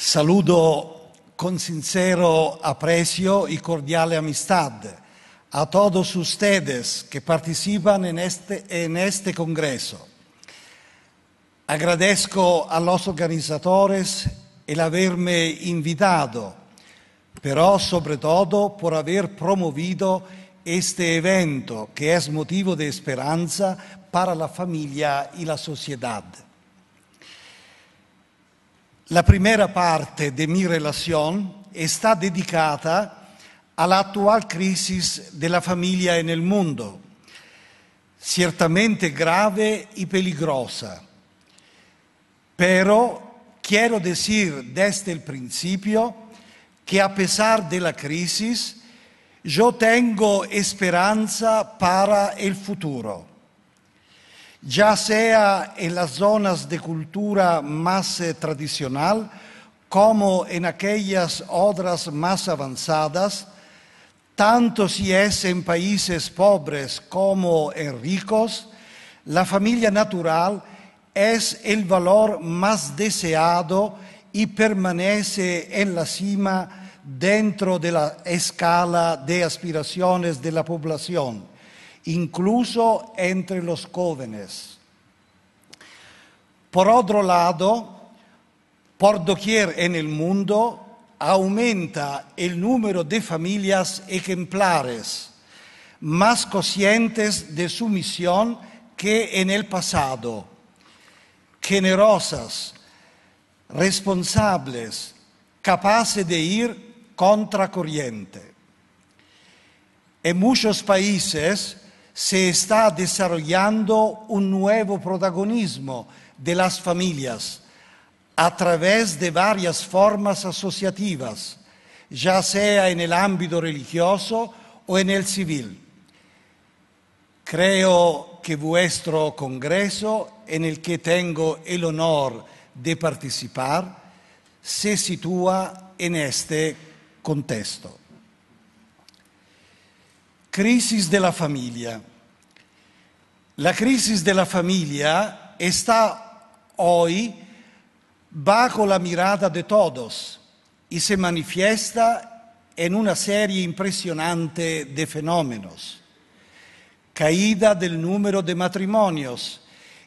Saluto con sincero aprecio e cordiale amistad a todos ustedes che partecipano en este, en este congreso. Agradezco a los organizadores el haberme invitado, pero sobre todo por haber promovido este evento que es motivo de esperanza para la familia y la sociedad. La prima parte de mi relación está dedicada a la actual crisis de la familia en el mundo, ciertamente grave y peligrosa. Pero quiero decir desde el principio que a pesar de la crisis, yo tengo esperanza para el futuro. ya sea en las zonas de cultura más eh, tradicional como en aquellas otras más avanzadas, tanto si es en países pobres como en ricos, la familia natural es el valor más deseado y permanece en la cima dentro de la escala de aspiraciones de la población incluso entre los jóvenes. Por otro lado, por doquier en el mundo aumenta el número de familias ejemplares, más conscientes de su misión que en el pasado, generosas, responsables, capaces de ir contracorriente. En muchos países se sta desarrollando un nuovo protagonismo de las familias a través de varias formas asociativas, ya sea en el ámbito religioso o en el civil. Creo que vuestro Congreso, en el que tengo el honor de participar, se sitúa en este contexto. crisis de la familia. La crisis de la familia está hoy bajo la mirada de todos y se manifiesta en una serie impresionante de fenómenos. Caída del número de matrimonios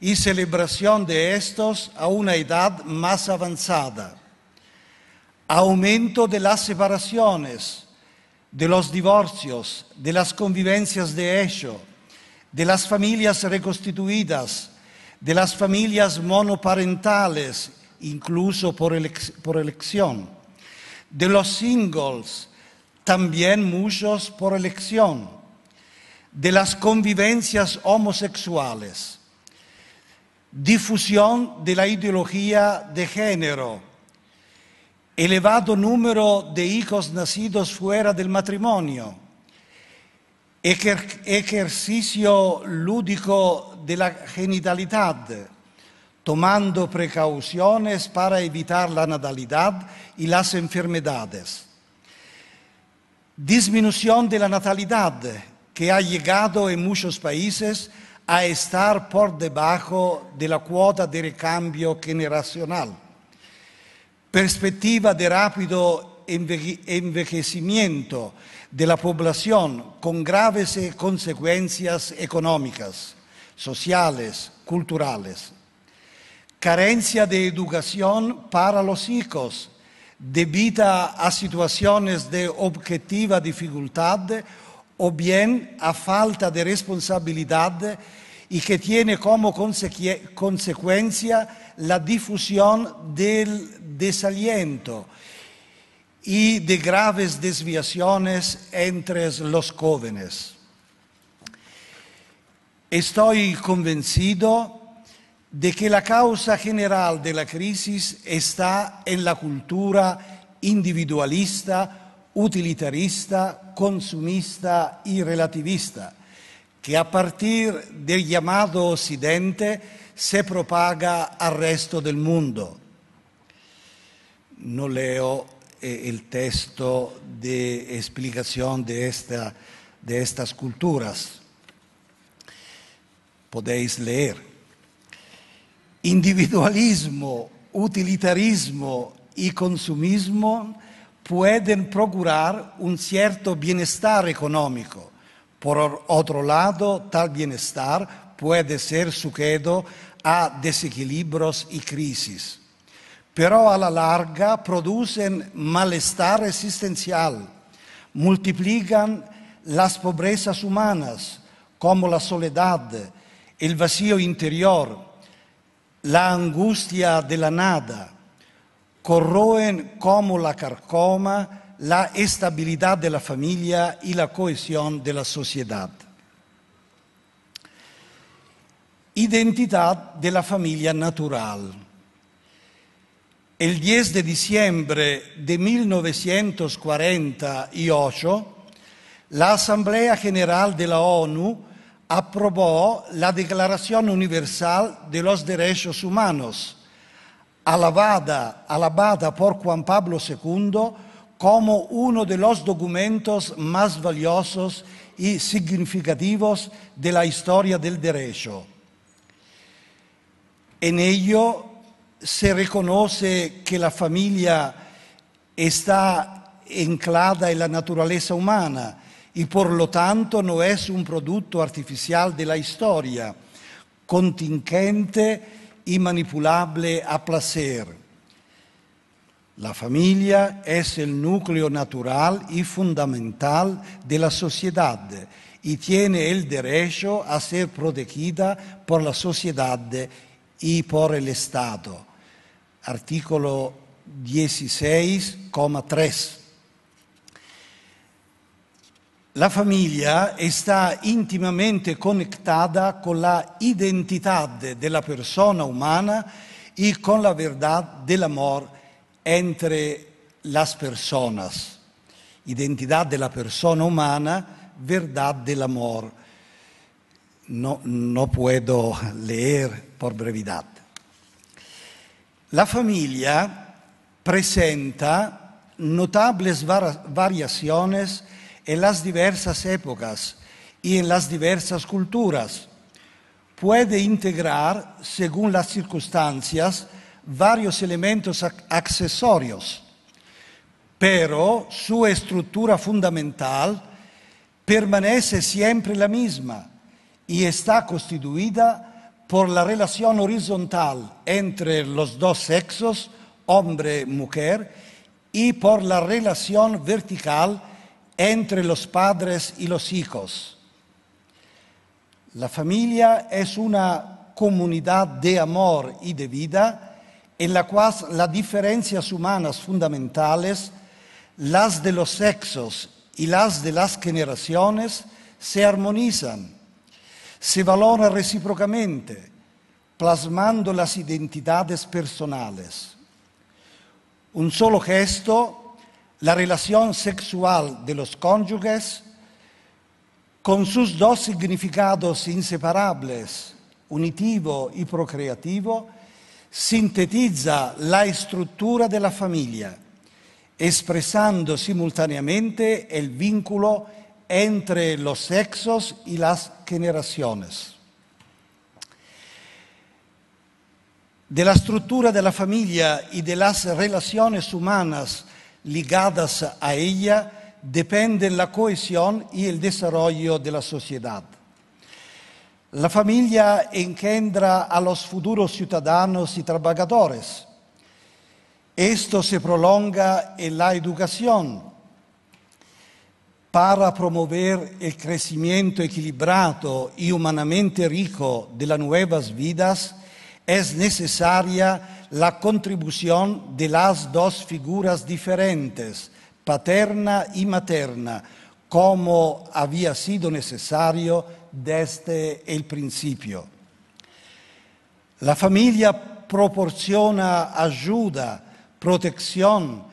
y celebración de estos a una edad más avanzada. Aumento de las separaciones de los divorcios, de las convivencias de hecho, de las familias reconstituidas, de las familias monoparentales, incluso por, elección, de los singles, también muchos por elección, de las convivencias homosexuales, difusión de la ideología de género, elevado número de hijos nacidos fuera del matrimonio, ejercicio lúdico de la genitalidad, tomando precauciones para evitar la natalidad y las enfermedades. Disminución de la natalidad que ha llegado en muchos países a estar por debajo de la cuota de recambio generacional perspectiva de rápido envejecimiento de la población con graves eh, consecuencias económicas, sociales, culturales, carencia de educación para los hijos debida a situaciones de objetiva dificultad o bien a falta de responsabilidad y que tiene como consecuencia la difusión del desaliento y de graves desviaciones entre los jóvenes. Estoy convencido de que la causa general de la crisis está en la cultura individualista, utilitarista, consumista y relativista che a partir del llamado Occidente se propaga al resto del mondo. Non leo eh, il testo di de di de, esta, de estas Podéis leer. Individualismo, utilitarismo e consumismo possono procurare un certo bienestar economico. Por otro lado, tal bienestar puede ser sujeto a desequilibrios y crisis, pero a la larga producen malestar existencial, multiplican las pobrezas humanas, como la soledad, el vacío interior, la angustia de la nada, corroen como la carcoma la estabilità della famiglia e la cohesión della società. Identità della famiglia la familia natural. El 10 de diciembre de 1948, la Asamblea General de la ONU approvò la Declaración Universal de los Derechos Humanos, alabada, alabada por Juan Pablo II como uno de los documentos más valiosos y significativos de la historia del derecho. En ello se reconoce que la familia está anclada en la naturaleza humana y por lo tanto no es un producto artificial de la historia, contingente y manipulable a placer. La famiglia è il nucleo natural e fondamentale della società e tiene il derecho a essere protegida por la società e por el Estado. Artículo 16,3. La famiglia sta intimamente conectada con la identità della persona umana e con la verità dell'amore entre las personas, identidad de la persona humana, verdad del amor. No, puedo leer por brevedad. La familia presenta notables variaciones en las diversas épocas y en las diversas culturas. Puede integrar, según las circunstancias, varios elementos accesorios, pero su estructura fundamental permanece siempre la misma y está constituida por la relación horizontal entre los dos sexos, hombre-mujer, y y por la relación vertical entre los padres y los hijos. La familia es una comunidad de amor y de vida en la cual las diferencias humanas fundamentales, las de los sexos y las de las generaciones, se armonizan, se valoran recíprocamente, plasmando las identidades personales. Un solo gesto, la relación sexual de los cónyuges, con sus dos significados inseparables, unitivo y procreativo, sintetizza la struttura della famiglia, expresando simultaneamente il vínculo entre los sexos y las generaciones. De la estructura de la familia y de las relaciones humanas ligadas a ella dependen la cohesión y el desarrollo della società. La famiglia engendra a los futuros ciudadanos y trabajadores. Esto se prolonga en la educación para promover el crecimiento equilibrado y humanamente rico de las nuevas vidas es necesaria la contribución de las dos figuras diferentes, paterna y materna, como había sido necesario desde el principio. La familia proporciona ayuda, protección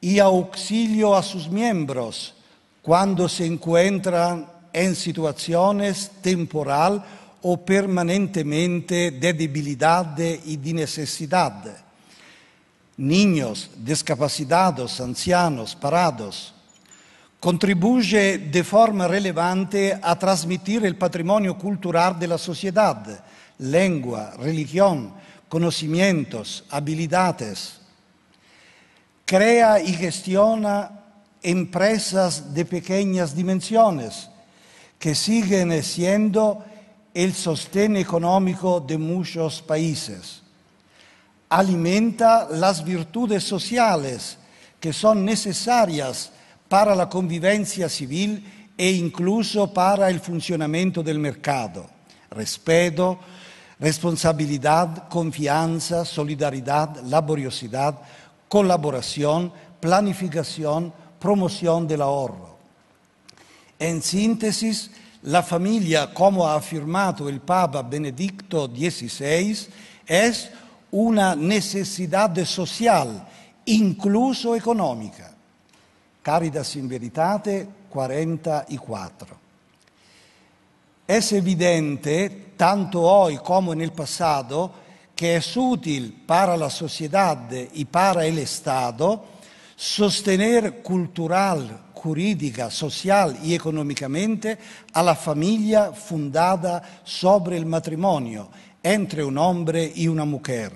y auxilio a sus miembros cuando se encuentran en situaciones temporal o permanentemente de debilidad y de necesidad. Niños, discapacitados, ancianos, parados, contribuye de forma relevante a transmitir el patrimonio cultural de la sociedad, lengua, religión, conocimientos, habilidades. Crea y gestiona empresas de pequeñas dimensiones que siguen siendo el sostén económico de muchos países. Alimenta las virtudes sociales que son necesarias para la convivencia civil e incluso para el funcionamiento del mercado. Respeto, responsabilidad, confianza, solidaridad, laboriosidad, colaboración, planificación, promoción del ahorro. En síntesis, la famiglia, come ha affermato il Papa Benedicto XVI, è una necessità sociale, incluso economica. Caritas in Veritate 44. Es evidente, tanto oggi come nel passato, che è es útil para la società e para el Estado sostener cultural, giuridica, social e economicamente la famiglia fondata sobre il matrimonio entre un hombre e una mujer.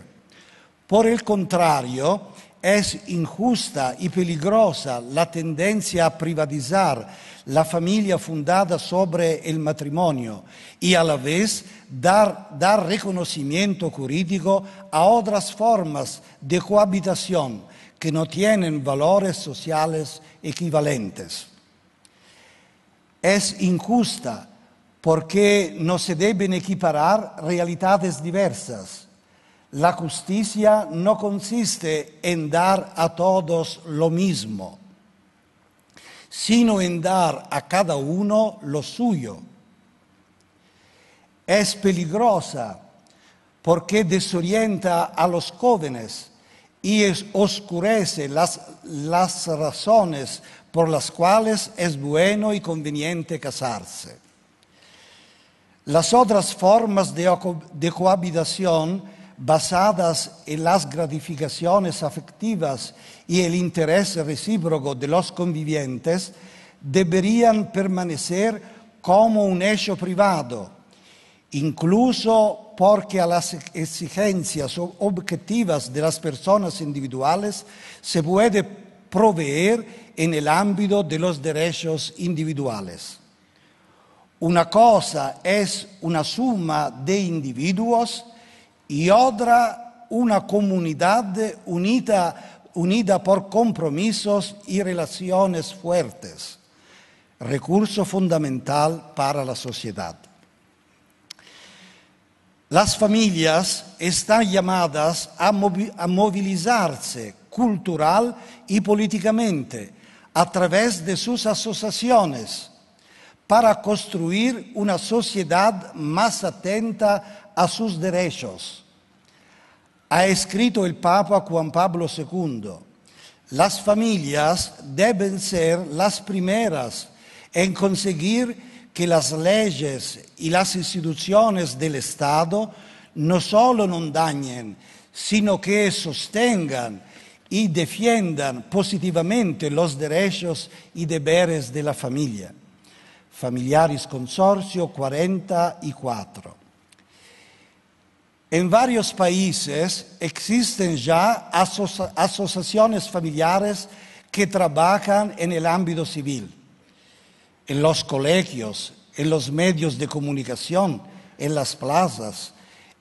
Por el contrario, Es injusta y peligrosa la tendencia a privatizar la familia fundada sobre el matrimonio y a la vez dar, reconocimiento jurídico a otras formas de cohabitación que no tienen valores sociales equivalentes. Es injusta porque no se deben equiparar realidades diversas la justicia no consiste en dar a todos lo mismo, sino en dar a cada uno lo suyo. Es peligrosa porque desorienta a los jóvenes y oscurece las, razones por las cuales es bueno y conveniente casarse. Las otras formas de cohabitación basadas en las gratificaciones afectivas y el interés recíproco de los convivientes, deberían permanecer como un hecho privado, incluso porque a las exigencias objetivas de las personas individuales se puede proveer en el ámbito de los derechos individuales. Una cosa es una suma de individuos y otra una comunidad unida, unida por compromisos y relaciones fuertes, recurso fundamental para la sociedad. Las familias están llamadas a, a movilizarse cultural y políticamente a través de sus asociaciones para construir una sociedad más atenta a sus derechos. Ha escrito el Papa Juan Pablo II, las familias deben ser las primeras en conseguir que las leyes y las instituciones del Estado no solo no dañen, sino que sostengan y defiendan positivamente los derechos y deberes de la familia. Familiares Consorcio 44. En varios países existen ya asociaciones familiares que trabajan en el ámbito civil, en los colegios, en los medios de comunicación, en las plazas,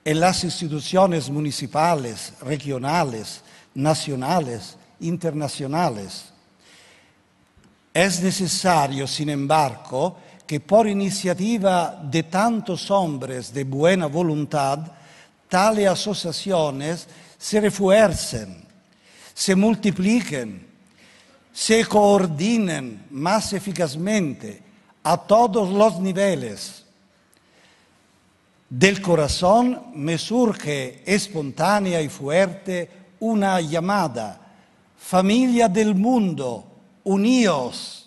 en las instituciones municipales, regionales, nacionales, internacionales. Es necesario, sin embargo, que por iniciativa de tantos hombres de buena voluntad, tales asociaciones se refuercen, se multipliquen, se coordinen más eficazmente a todos los niveles. Del corazón me surge espontánea y fuerte una llamada, familia del mundo, uníos